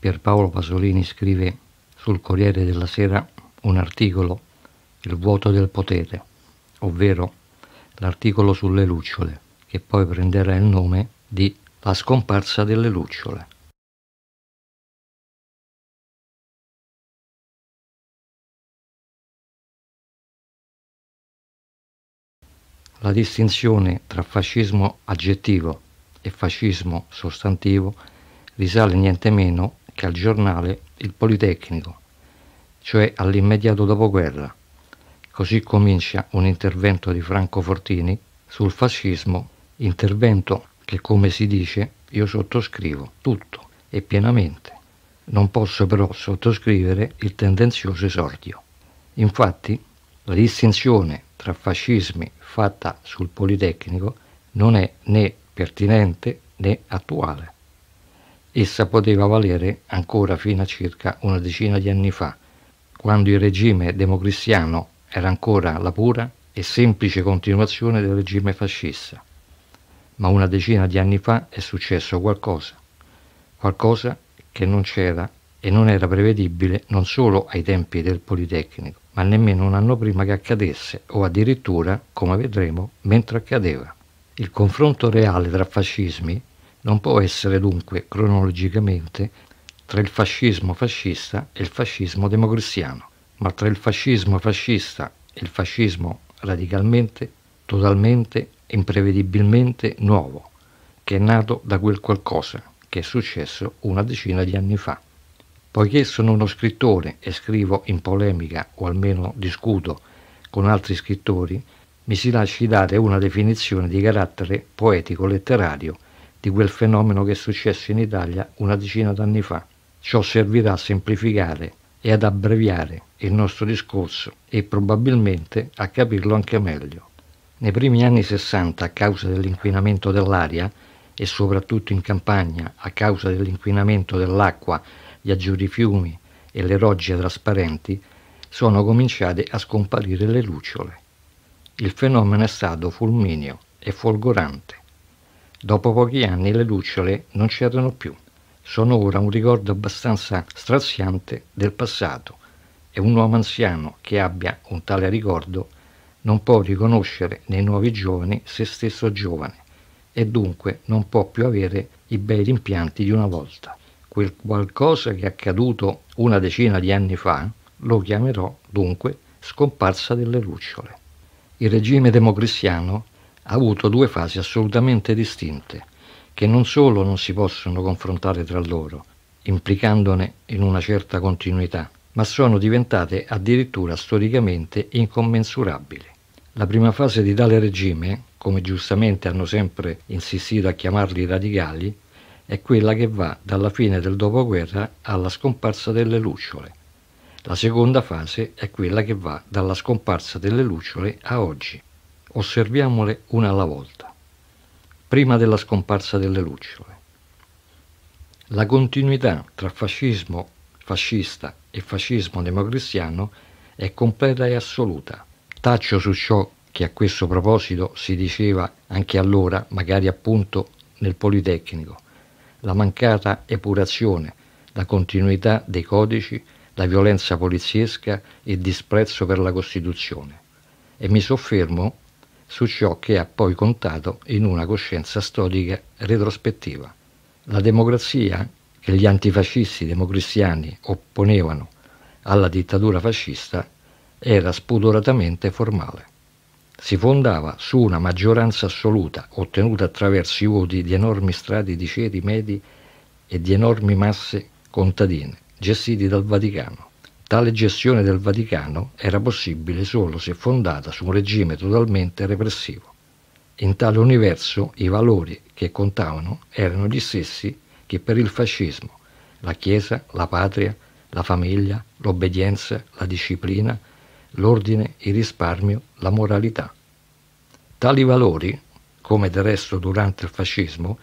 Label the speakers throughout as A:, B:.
A: Pierpaolo Pasolini scrive sul Corriere della Sera un articolo, Il vuoto del potere, ovvero l'articolo sulle lucciole, che poi prenderà il nome di La scomparsa delle lucciole. La distinzione tra fascismo aggettivo e fascismo sostantivo risale niente meno che al giornale Il Politecnico, cioè all'immediato dopoguerra. Così comincia un intervento di Franco Fortini sul fascismo, intervento che come si dice io sottoscrivo tutto e pienamente. Non posso però sottoscrivere il tendenzioso esordio. Infatti la distinzione tra fascismi fatta sul Politecnico non è né pertinente né attuale essa poteva valere ancora fino a circa una decina di anni fa, quando il regime democristiano era ancora la pura e semplice continuazione del regime fascista. Ma una decina di anni fa è successo qualcosa, qualcosa che non c'era e non era prevedibile non solo ai tempi del Politecnico, ma nemmeno un anno prima che accadesse, o addirittura, come vedremo, mentre accadeva. Il confronto reale tra fascismi non può essere dunque cronologicamente tra il fascismo fascista e il fascismo democristiano, ma tra il fascismo fascista e il fascismo radicalmente, totalmente, imprevedibilmente nuovo, che è nato da quel qualcosa che è successo una decina di anni fa. Poiché sono uno scrittore e scrivo in polemica, o almeno discuto, con altri scrittori, mi si lasci dare una definizione di carattere poetico-letterario di quel fenomeno che è successo in Italia una decina d'anni fa. Ciò servirà a semplificare e ad abbreviare il nostro discorso e probabilmente a capirlo anche meglio. Nei primi anni 60, a causa dell'inquinamento dell'aria e soprattutto in campagna, a causa dell'inquinamento dell'acqua, gli aggiuri fiumi e le rogge trasparenti, sono cominciate a scomparire le lucciole. Il fenomeno è stato fulmineo e folgorante. Dopo pochi anni le lucciole non c'erano più, sono ora un ricordo abbastanza straziante del passato e un uomo anziano che abbia un tale ricordo non può riconoscere nei nuovi giovani se stesso giovane e dunque non può più avere i bei rimpianti di una volta. Quel qualcosa che è accaduto una decina di anni fa lo chiamerò dunque scomparsa delle lucciole. Il regime democristiano ha avuto due fasi assolutamente distinte, che non solo non si possono confrontare tra loro, implicandone in una certa continuità, ma sono diventate addirittura storicamente incommensurabili. La prima fase di tale regime, come giustamente hanno sempre insistito a chiamarli radicali, è quella che va dalla fine del dopoguerra alla scomparsa delle lucciole. La seconda fase è quella che va dalla scomparsa delle lucciole a oggi. Osserviamole una alla volta, prima della scomparsa delle lucciole. La continuità tra fascismo fascista e fascismo democristiano è completa e assoluta. Taccio su ciò che a questo proposito si diceva anche allora, magari appunto nel Politecnico, la mancata epurazione, la continuità dei codici, la violenza poliziesca e il disprezzo per la Costituzione. E mi soffermo su ciò che ha poi contato in una coscienza storica retrospettiva. La democrazia che gli antifascisti democristiani opponevano alla dittatura fascista era spudoratamente formale. Si fondava su una maggioranza assoluta ottenuta attraverso i voti di enormi strati di ceri medi e di enormi masse contadine gestiti dal Vaticano Tale gestione del Vaticano era possibile solo se fondata su un regime totalmente repressivo. In tale universo i valori che contavano erano gli stessi che per il fascismo, la Chiesa, la patria, la famiglia, l'obbedienza, la disciplina, l'ordine, il risparmio, la moralità. Tali valori, come del resto durante il fascismo,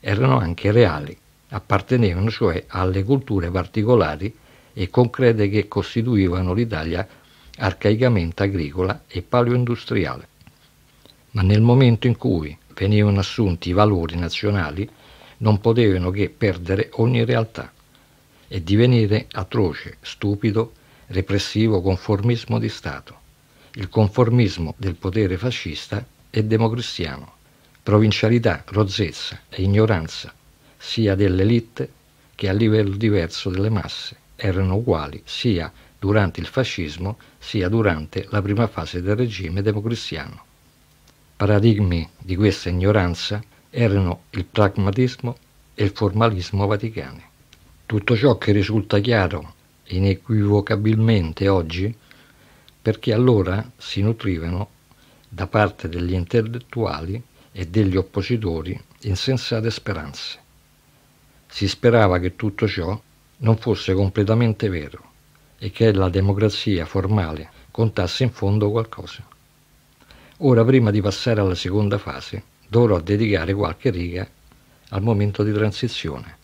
A: erano anche reali, appartenevano cioè alle culture particolari e concrete che costituivano l'Italia arcaicamente agricola e paleoindustriale. Ma nel momento in cui venivano assunti i valori nazionali, non potevano che perdere ogni realtà e divenire atroce, stupido, repressivo conformismo di Stato, il conformismo del potere fascista e democristiano, provincialità, rozzezza e ignoranza, sia dell'elite che a livello diverso delle masse erano uguali sia durante il fascismo sia durante la prima fase del regime democristiano. Paradigmi di questa ignoranza erano il pragmatismo e il formalismo vaticani. Tutto ciò che risulta chiaro inequivocabilmente oggi perché allora si nutrivano da parte degli intellettuali e degli oppositori insensate speranze. Si sperava che tutto ciò non fosse completamente vero e che la democrazia formale contasse in fondo qualcosa. Ora, prima di passare alla seconda fase, dovrò dedicare qualche riga al momento di transizione,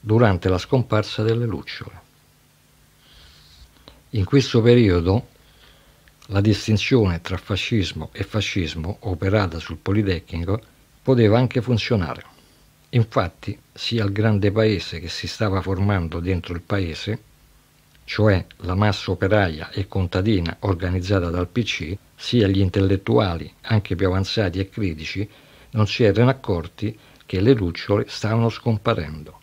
A: durante la scomparsa delle lucciole. In questo periodo la distinzione tra fascismo e fascismo operata sul Politecnico poteva anche funzionare. Infatti, sia il grande paese che si stava formando dentro il paese, cioè la massa operaia e contadina organizzata dal PC, sia gli intellettuali, anche più avanzati e critici, non si erano accorti che le lucciole stavano scomparendo.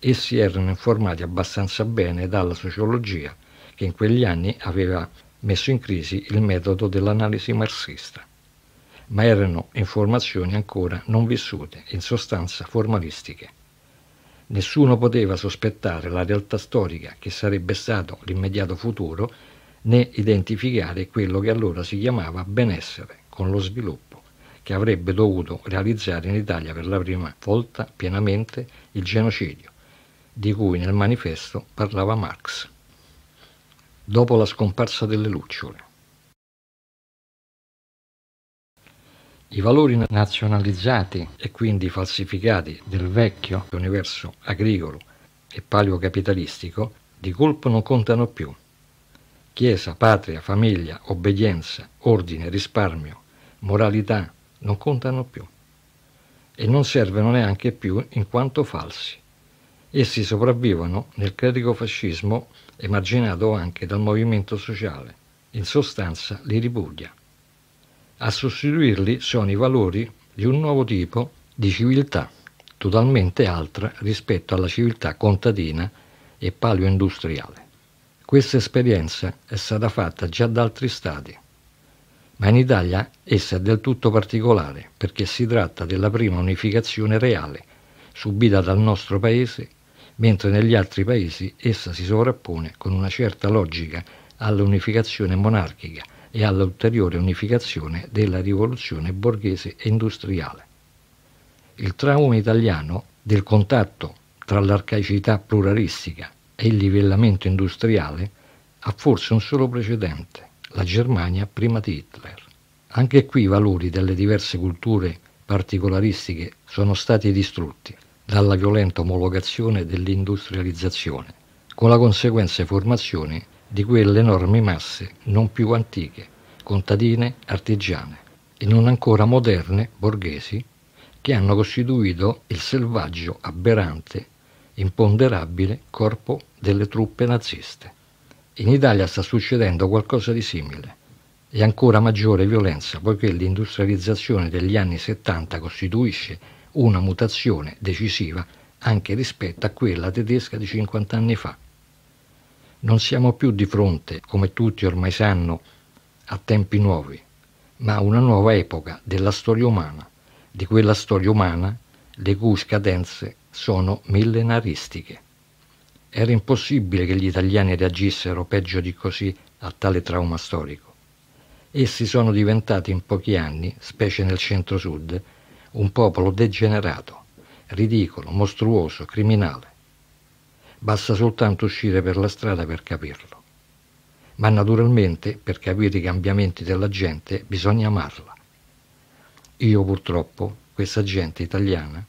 A: Essi erano informati abbastanza bene dalla sociologia, che in quegli anni aveva messo in crisi il metodo dell'analisi marxista, ma erano informazioni ancora non vissute, in sostanza formalistiche. Nessuno poteva sospettare la realtà storica che sarebbe stato l'immediato futuro, né identificare quello che allora si chiamava benessere con lo sviluppo, che avrebbe dovuto realizzare in Italia per la prima volta pienamente il genocidio, di cui nel manifesto parlava Marx dopo la scomparsa delle lucciole. I valori nazionalizzati e quindi falsificati del vecchio universo agricolo e paleocapitalistico di colpo non contano più. Chiesa, patria, famiglia, obbedienza, ordine, risparmio, moralità non contano più e non servono neanche più in quanto falsi. Essi sopravvivono nel clerico-fascismo emarginato anche dal movimento sociale, in sostanza li ripudia. A sostituirli sono i valori di un nuovo tipo di civiltà, totalmente altra rispetto alla civiltà contadina e paleoindustriale. Questa esperienza è stata fatta già da altri stati, ma in Italia essa è del tutto particolare perché si tratta della prima unificazione reale subita dal nostro paese mentre negli altri paesi essa si sovrappone con una certa logica all'unificazione monarchica e all'ulteriore unificazione della rivoluzione borghese e industriale. Il trauma italiano del contatto tra l'arcaicità pluralistica e il livellamento industriale ha forse un solo precedente, la Germania prima di Hitler. Anche qui i valori delle diverse culture particolaristiche sono stati distrutti dalla violenta omologazione dell'industrializzazione, con la conseguente formazione di quelle enormi masse non più antiche, contadine, artigiane e non ancora moderne, borghesi, che hanno costituito il selvaggio aberrante, imponderabile corpo delle truppe naziste. In Italia sta succedendo qualcosa di simile e ancora maggiore violenza, poiché l'industrializzazione degli anni 70 costituisce una mutazione decisiva anche rispetto a quella tedesca di 50 anni fa. Non siamo più di fronte, come tutti ormai sanno, a tempi nuovi, ma a una nuova epoca della storia umana, di quella storia umana le cui scadenze sono millenaristiche. Era impossibile che gli italiani reagissero peggio di così a tale trauma storico. Essi sono diventati in pochi anni, specie nel centro-sud, un popolo degenerato, ridicolo, mostruoso, criminale. Basta soltanto uscire per la strada per capirlo. Ma naturalmente, per capire i cambiamenti della gente, bisogna amarla. Io purtroppo, questa gente italiana,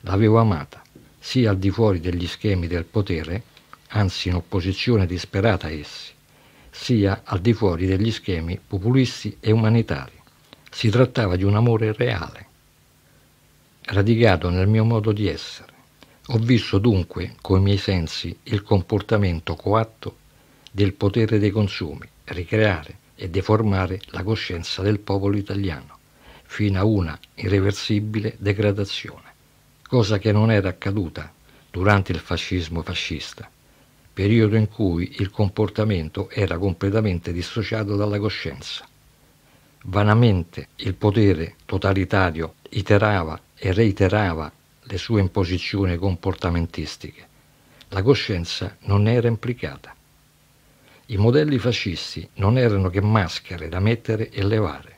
A: l'avevo amata, sia al di fuori degli schemi del potere, anzi in opposizione disperata a essi, sia al di fuori degli schemi populisti e umanitari. Si trattava di un amore reale radicato nel mio modo di essere. Ho visto dunque con i miei sensi il comportamento coatto del potere dei consumi, ricreare e deformare la coscienza del popolo italiano, fino a una irreversibile degradazione, cosa che non era accaduta durante il fascismo fascista, periodo in cui il comportamento era completamente dissociato dalla coscienza. Vanamente il potere totalitario iterava e reiterava le sue imposizioni comportamentistiche. La coscienza non era implicata. I modelli fascisti non erano che maschere da mettere e levare.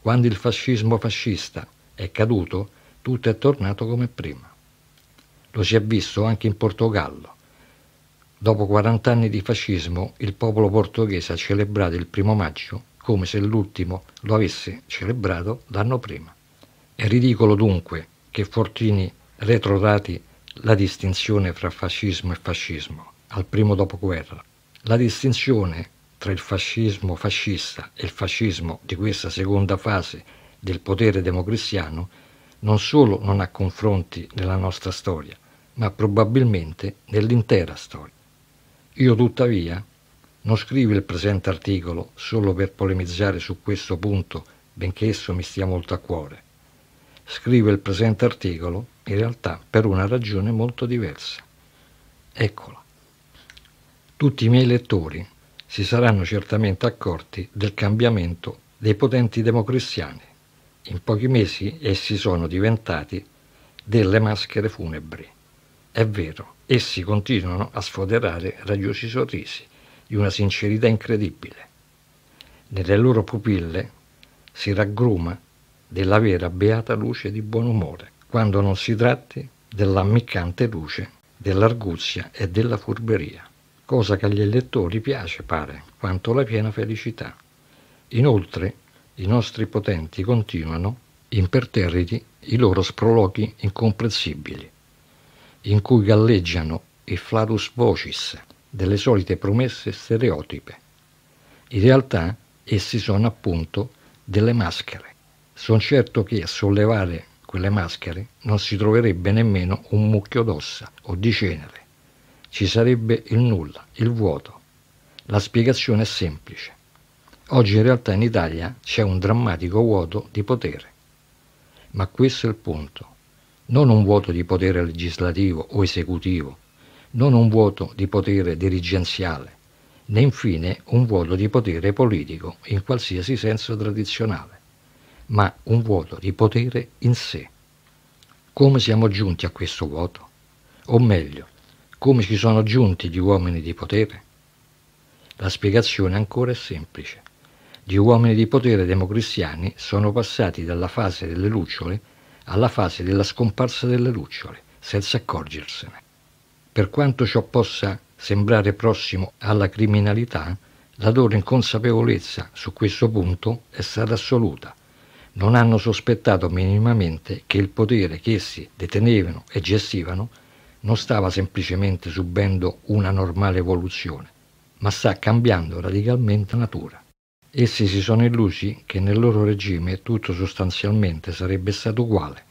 A: Quando il fascismo fascista è caduto, tutto è tornato come prima. Lo si è visto anche in Portogallo. Dopo 40 anni di fascismo, il popolo portoghese ha celebrato il primo maggio come se l'ultimo lo avesse celebrato l'anno prima. È ridicolo dunque che Fortini retrodati la distinzione fra fascismo e fascismo al primo dopoguerra. La distinzione tra il fascismo fascista e il fascismo di questa seconda fase del potere democristiano non solo non ha confronti nella nostra storia, ma probabilmente nell'intera storia. Io tuttavia non scrivo il presente articolo solo per polemizzare su questo punto, benché esso mi stia molto a cuore scrive il presente articolo, in realtà per una ragione molto diversa. Eccola. Tutti i miei lettori si saranno certamente accorti del cambiamento dei potenti democristiani. In pochi mesi essi sono diventati delle maschere funebri. È vero, essi continuano a sfoderare radiosi sorrisi di una sincerità incredibile. Nelle loro pupille si raggruma della vera beata luce di buon umore, quando non si tratti dell'ammiccante luce dell'arguzia e della furberia, cosa che agli elettori piace, pare, quanto la piena felicità. Inoltre, i nostri potenti continuano, imperterriti, i loro sprolochi incomprensibili, in cui galleggiano i flatus vocis delle solite promesse stereotipe. In realtà, essi sono appunto delle maschere sono certo che a sollevare quelle maschere non si troverebbe nemmeno un mucchio d'ossa o di cenere. Ci sarebbe il nulla, il vuoto. La spiegazione è semplice. Oggi in realtà in Italia c'è un drammatico vuoto di potere. Ma questo è il punto. Non un vuoto di potere legislativo o esecutivo, non un vuoto di potere dirigenziale, né infine un vuoto di potere politico in qualsiasi senso tradizionale ma un vuoto di potere in sé. Come siamo giunti a questo vuoto? O meglio, come ci sono giunti gli uomini di potere? La spiegazione ancora è semplice. Gli uomini di potere democristiani sono passati dalla fase delle lucciole alla fase della scomparsa delle lucciole, senza accorgersene. Per quanto ciò possa sembrare prossimo alla criminalità, la loro inconsapevolezza su questo punto è stata assoluta non hanno sospettato minimamente che il potere che essi detenevano e gestivano non stava semplicemente subendo una normale evoluzione, ma sta cambiando radicalmente natura. Essi si sono illusi che nel loro regime tutto sostanzialmente sarebbe stato uguale,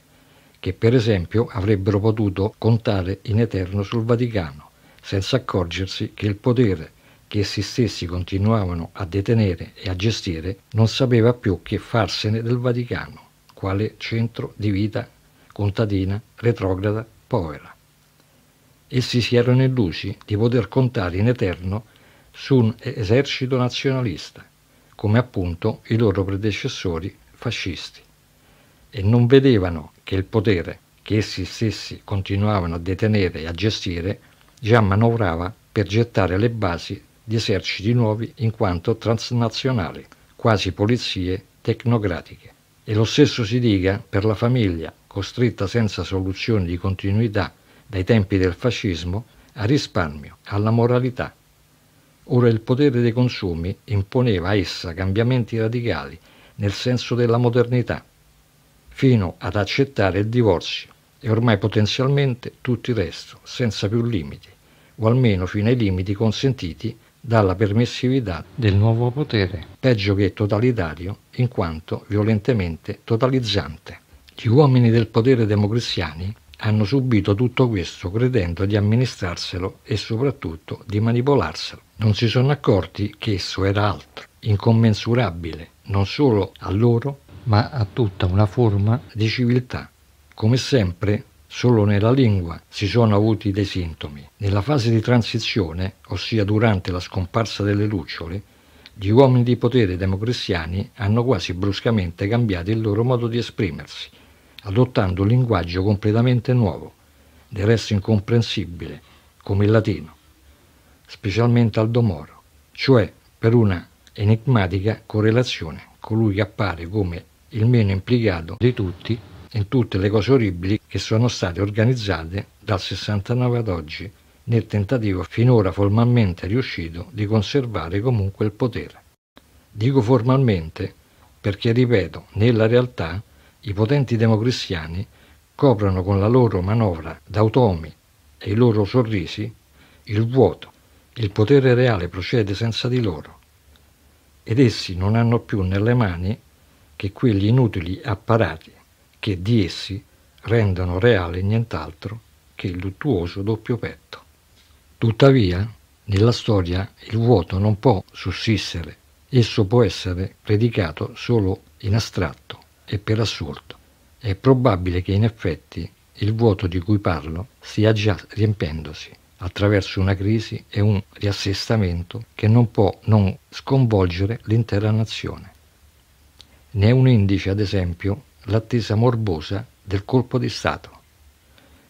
A: che per esempio avrebbero potuto contare in eterno sul Vaticano, senza accorgersi che il potere che essi stessi continuavano a detenere e a gestire, non sapeva più che farsene del Vaticano, quale centro di vita contadina, retrograda, povera. Essi si erano illusi di poter contare in eterno su un esercito nazionalista, come appunto i loro predecessori fascisti, e non vedevano che il potere che essi stessi continuavano a detenere e a gestire già manovrava per gettare le basi di eserciti nuovi in quanto transnazionali, quasi polizie tecnocratiche. E lo stesso si dica per la famiglia, costretta senza soluzioni di continuità dai tempi del fascismo, al risparmio, alla moralità. Ora il potere dei consumi imponeva a essa cambiamenti radicali nel senso della modernità, fino ad accettare il divorzio e ormai potenzialmente tutto il resto, senza più limiti, o almeno fino ai limiti consentiti dalla permissività del nuovo potere, peggio che totalitario in quanto violentemente totalizzante. Gli uomini del potere democristiani hanno subito tutto questo credendo di amministrarselo e soprattutto di manipolarselo. Non si sono accorti che esso era altro, incommensurabile, non solo a loro, ma a tutta una forma di civiltà. Come sempre, solo nella lingua si sono avuti dei sintomi. Nella fase di transizione, ossia durante la scomparsa delle lucciole, gli uomini di potere democristiani hanno quasi bruscamente cambiato il loro modo di esprimersi, adottando un linguaggio completamente nuovo, del resto incomprensibile, come il latino, specialmente Aldo Moro, cioè per una enigmatica correlazione colui che appare come il meno implicato di tutti in tutte le cose orribili che sono state organizzate dal 69 ad oggi, nel tentativo finora formalmente riuscito di conservare comunque il potere. Dico formalmente perché, ripeto, nella realtà i potenti democristiani coprono con la loro manovra d'automi e i loro sorrisi il vuoto. Il potere reale procede senza di loro ed essi non hanno più nelle mani che quegli inutili apparati che di essi rendono reale nient'altro che il luttuoso doppio petto. Tuttavia, nella storia il vuoto non può sussistere, esso può essere predicato solo in astratto e per assurdo. È probabile che in effetti il vuoto di cui parlo stia già riempendosi attraverso una crisi e un riassestamento che non può non sconvolgere l'intera nazione. Ne è un indice, ad esempio, l'attesa morbosa del colpo di Stato,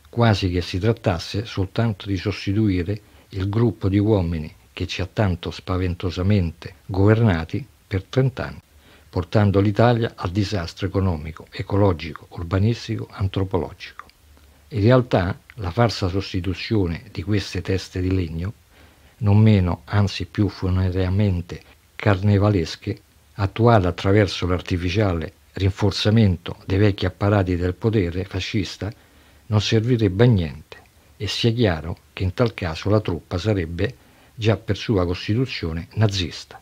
A: quasi che si trattasse soltanto di sostituire il gruppo di uomini che ci ha tanto spaventosamente governati per trent'anni, portando l'Italia al disastro economico, ecologico, urbanistico, antropologico. In realtà la farsa sostituzione di queste teste di legno, non meno, anzi più funerariamente carnevalesche, attuata attraverso l'artificiale rinforzamento dei vecchi apparati del potere fascista non servirebbe a niente e sia chiaro che in tal caso la truppa sarebbe già per sua costituzione nazista.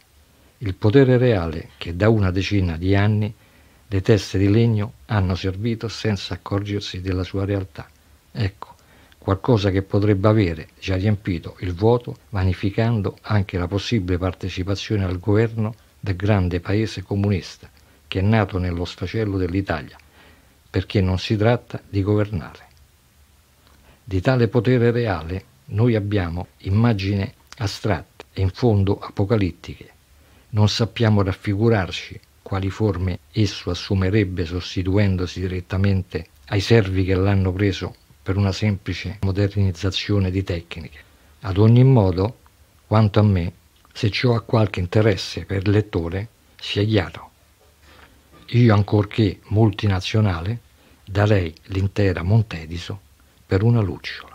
A: Il potere reale che da una decina di anni le teste di legno hanno servito senza accorgersi della sua realtà. Ecco, qualcosa che potrebbe avere già riempito il vuoto, vanificando anche la possibile partecipazione al governo del grande paese comunista, che è nato nello sfacello dell'Italia, perché non si tratta di governare. Di tale potere reale noi abbiamo immagini astratte e in fondo apocalittiche. Non sappiamo raffigurarci quali forme esso assumerebbe sostituendosi direttamente ai servi che l'hanno preso per una semplice modernizzazione di tecniche. Ad ogni modo, quanto a me, se ciò ha qualche interesse per il lettore, sia chiaro io ancorché multinazionale, darei l'intera Montediso per una lucciola.